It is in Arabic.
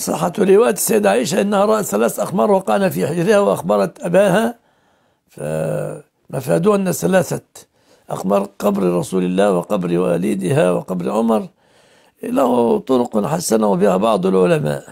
صحة رواية السيدة عائشة أنها رأت ثلاث أخمار وقعن في حجرها وأخبرت أباها فمفادها أن ثلاثة أخمار قبر رسول الله وقبر والدها وقبر عمر له طرق حسنه بها بعض العلماء